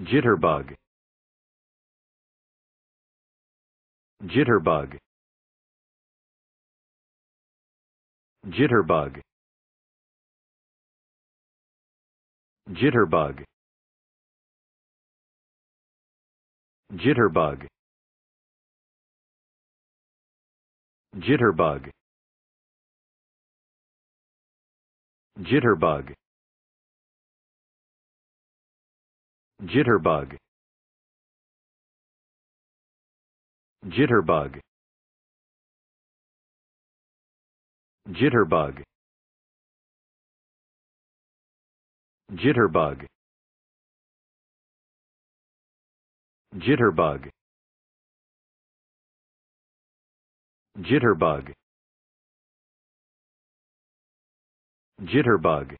Jitterbug Jitterbug Jitterbug Jitterbug Jitterbug Jitterbug Jitterbug Jitterbug Jitterbug Jitterbug Jitterbug Jitterbug Jitterbug Jitterbug